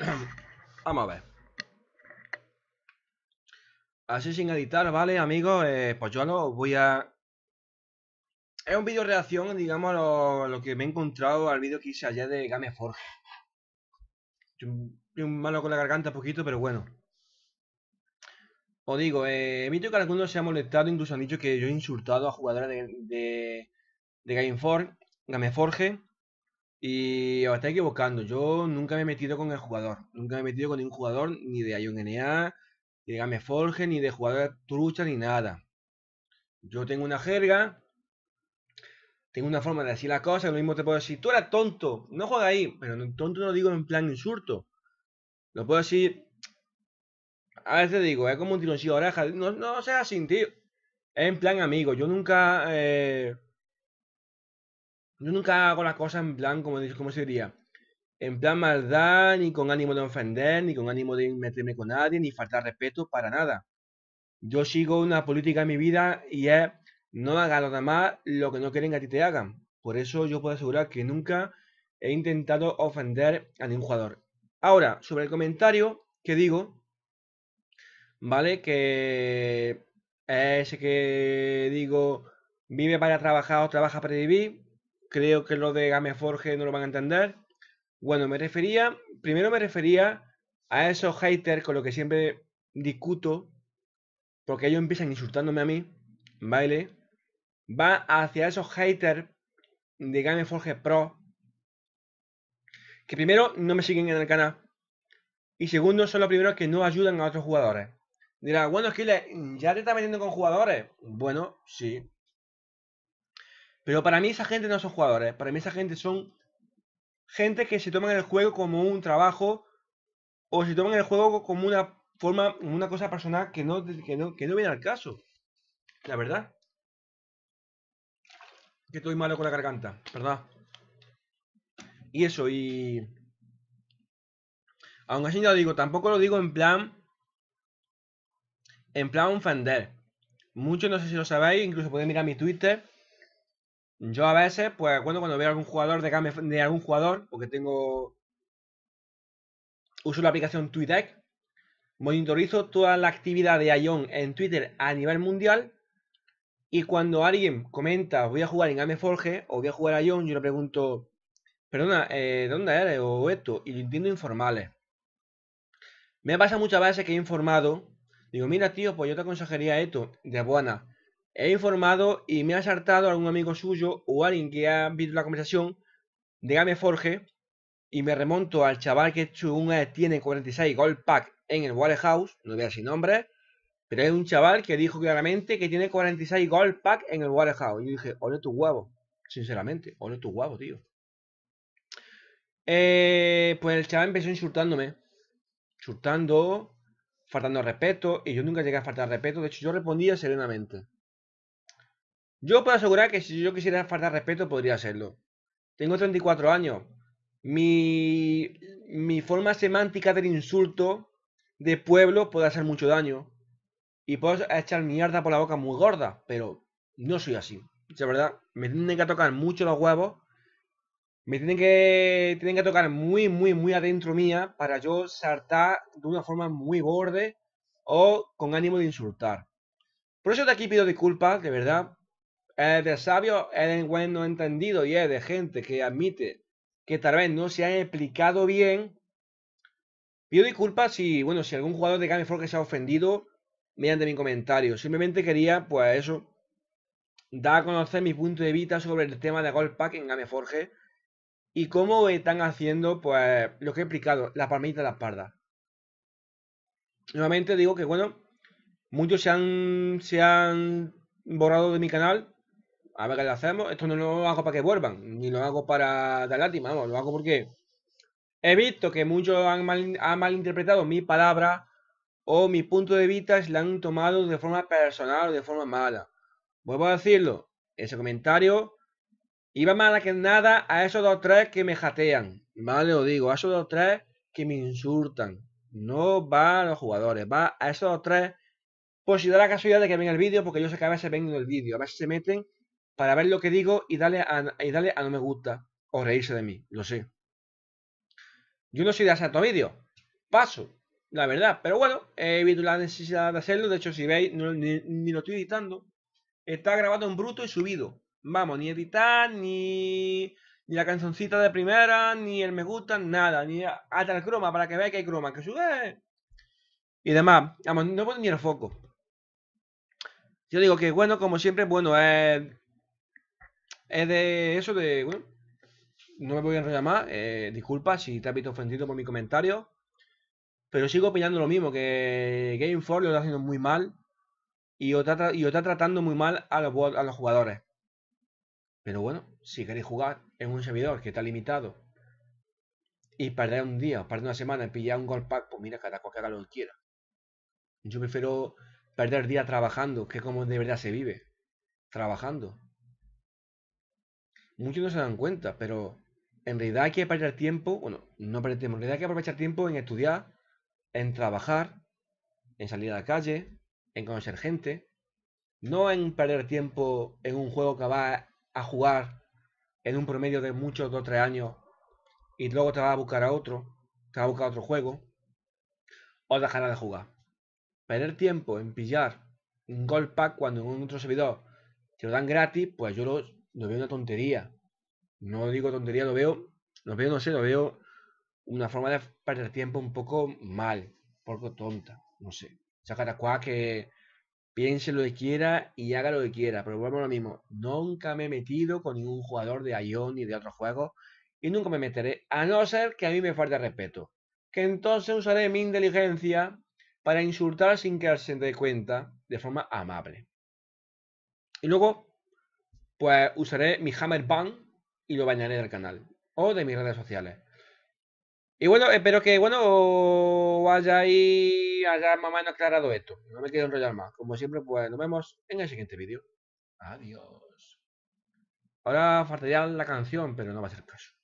Vamos a ver. Así sin editar, ¿vale, amigos? Eh, pues yo lo voy a... Es un vídeo reacción, digamos, a lo, que me he encontrado al vídeo que hice allá de Gameforge. un malo con la garganta poquito, pero bueno. Os digo, eh, visto que algunos se han molestado, incluso han dicho que yo he insultado a jugadores de, de, de Gameforge, Gameforge y os estáis equivocando. Yo nunca me he metido con el jugador. Nunca me he metido con ningún jugador, ni de Ion ni de Game Forge, ni de jugador trucha, ni nada. Yo tengo una jerga, tengo una forma de decir las cosas. Lo mismo te puedo decir, tú eras tonto, no juega ahí. Pero tonto no digo en plan insulto. Lo puedo decir. A veces digo, es como un tironcillo de oreja. No, no seas así, tío. Es en plan amigo. Yo nunca. Eh, yo nunca hago las cosas en plan, como, se diría, en plan maldad, ni con ánimo de ofender, ni con ánimo de meterme con nadie, ni faltar respeto, para nada. Yo sigo una política en mi vida y es no haga nada más lo que no quieren que a ti te hagan. Por eso yo puedo asegurar que nunca he intentado ofender a ningún jugador. Ahora, sobre el comentario que digo, ¿vale? Que ese que digo, vive para trabajar o trabaja para vivir, creo que lo de Gameforge no lo van a entender. Bueno, me refería, primero me refería a esos haters con los que siempre discuto, porque ellos empiezan insultándome a mí, ¿vale? Va hacia esos haters de Gameforge Pro, que primero no me siguen en el canal, y segundo son los primeros que no ayudan a otros jugadores. Dirá, bueno, es que ya te está metiendo con jugadores. Bueno, sí, pero para mí esa gente no son jugadores, para mí esa gente son gente que se toman el juego como un trabajo o se toman el juego como una forma, una cosa personal que no, que no, viene al caso. La verdad. Que estoy malo con la garganta, ¿verdad? Y eso, y... Aún así no lo digo, tampoco lo digo en plan... En plan un Fender. Muchos no sé si lo sabéis, incluso podéis mirar mi Twitter. Yo a veces, pues cuando veo algún jugador de, algún jugador, porque tengo. Uso la aplicación TweetDeck, monitorizo toda la actividad de Ion en Twitter a nivel mundial. Y cuando alguien comenta, voy a jugar en Gameforge o voy a jugar a Ion, yo le pregunto, perdona, eh, dónde eres? O esto, y lo entiendo informales. Me pasa muchas veces que he informado, digo, mira tío, pues yo te aconsejaría esto, de buena he informado y me ha saltado algún amigo suyo o alguien que ha visto la conversación de Forge y me remonto al chaval que según tiene 46 Gold Pack en el Warehouse, no vea a nombre, pero es un chaval que dijo claramente que tiene 46 Gold Pack en el Warehouse. Y yo dije, hola tu huevo, sinceramente, hola tu huevo, tío. Eh, pues el chaval empezó insultándome, insultando, faltando respeto, y yo nunca llegué a faltar respeto, de hecho yo respondía serenamente. Yo puedo asegurar que si yo quisiera faltar respeto, podría hacerlo. Tengo 34 años. Mi, forma semántica del insulto de pueblo puede hacer mucho daño. Y puedo echar mierda por la boca muy gorda, pero no soy así. De verdad, me tienen que tocar mucho los huevos. Me tienen que, tienen que tocar muy, muy, muy adentro mía para yo saltar de una forma muy gorda. o con ánimo de insultar. Por eso de aquí pido disculpas, de verdad, es eh, de sabios, es de bueno entendido y es de gente que admite que tal vez no se ha explicado bien. Pido disculpas si, bueno, si algún jugador de Gameforge se ha ofendido mediante mi comentario. Simplemente quería, pues eso, dar a conocer mi punto de vista sobre el tema de Gold Pack en Gameforge y cómo están haciendo, pues, lo que he explicado, la palmita de la espalda. Nuevamente digo que, bueno, muchos se han, se han borrado de mi canal a ver qué le hacemos. Esto no lo hago para que vuelvan, ni lo hago para dar lástima, lo hago porque he visto que muchos han, mal, malinterpretado mi palabra o mi punto de vista la han tomado de forma personal o de forma mala. Vuelvo a decirlo, ese comentario iba más que nada a esos dos tres que me jatean, ¿vale? lo digo, a esos dos tres que me insultan. No va a los jugadores, va a esos dos tres. Pues si da la casualidad de que ven el vídeo, porque yo sé que a veces ven el vídeo, a veces se meten para ver lo que digo y dale a, y dale a no me gusta o reírse de mí, lo sé. Yo no soy de hacer vídeo. paso, la verdad, pero bueno, he visto la necesidad de hacerlo, de hecho si veis, ni, lo estoy editando, está grabado en bruto y subido. Vamos, ni editar, ni, ni la canzoncita de primera, ni el me gusta, nada, ni hasta el croma, para que veáis que hay croma, que sube y demás. Vamos, no puedo ni el foco. Yo digo que bueno, como siempre, bueno, es es de eso de, bueno, no me voy a enrollar más, eh, disculpa si te has visto ofendido por mi comentario, pero sigo opinando lo mismo, que Game 4 lo está haciendo muy mal y lo está, y está tratando muy mal a los, a los jugadores. Pero bueno, si queréis jugar en un servidor que está limitado y perder un día, perder una semana en pillar un gold pack, pues mira, cada cual que haga lo que quiera. Yo prefiero perder día trabajando, que como de verdad se vive. Trabajando muchos no se dan cuenta, pero en realidad hay que perder tiempo, bueno, no perder tiempo, en realidad hay que aprovechar tiempo en estudiar, en trabajar, en salir a la calle, en conocer gente, no en perder tiempo en un juego que va a jugar en un promedio de muchos dos o años y luego te va a buscar a otro, te va a buscar a otro juego, o dejarás de jugar. Perder tiempo en pillar un Gold Pack cuando en otro servidor te lo dan gratis, pues yo lo lo veo una tontería. No digo tontería, lo veo, lo veo, no sé, lo veo una forma de perder tiempo un poco mal, un poco tonta, no sé. O sea, cada que piense lo que quiera y haga lo que quiera, pero vuelvo a lo mismo. Nunca me he metido con ningún jugador de Ion ni de otro juego y nunca me meteré, a no ser que a mí me falte respeto. Que entonces usaré mi inteligencia para insultar sin que se dé cuenta de forma amable. Y luego, pues usaré mi Hammer bang y lo bañaré del canal o de mis redes sociales. Y bueno, espero que bueno ahí, haya más o menos aclarado esto. No me quiero enrollar más. Como siempre, pues nos vemos en el siguiente vídeo. Adiós. Ahora faltaría la canción, pero no va a ser caso.